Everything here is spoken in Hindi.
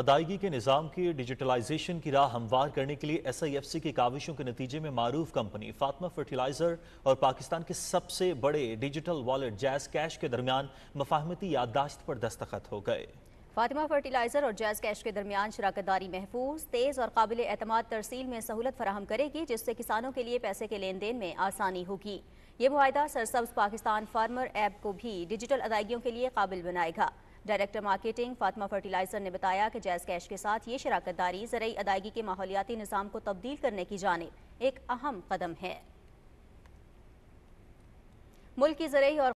अदायगी के निज़ाम की डिजिटलाइजेशन की राह हमवार करने के लिए एस आई एफ सी की काविशों के नतीजे में मारूफ कंपनी फातमा फर्टिलाइज़र और पाकिस्तान के सबसे बड़े डिजिटल वॉलेट जैज़ कैश के दरमियान मफाहमती याददाश्त पर दस्तखत हो गए फातिमा फर्टिलाइज़र और जैज़ कैश के दरमियान शराकत दारी महफूज तेज़ और काबिल अतमाद तरसील में सहूलत फराहम करेगी जिससे किसानों के लिए पैसे के लेन देन में आसानी होगी ये माहिदा सरसब्ज पाकिस्तान फार्मर ऐप को भी डिजिटल अदायगियों के लिए काबिल बनाएगा डायरेक्टर मार्केटिंग फातमा फर्टिलाइजर ने बताया कि जैज़ कैश के साथ ये शराकत दारी जरिए अदायगी के माहौलियाती निज़ाम को तब्दील करने की जानब एक अहम कदम है मुल्क की जरिए और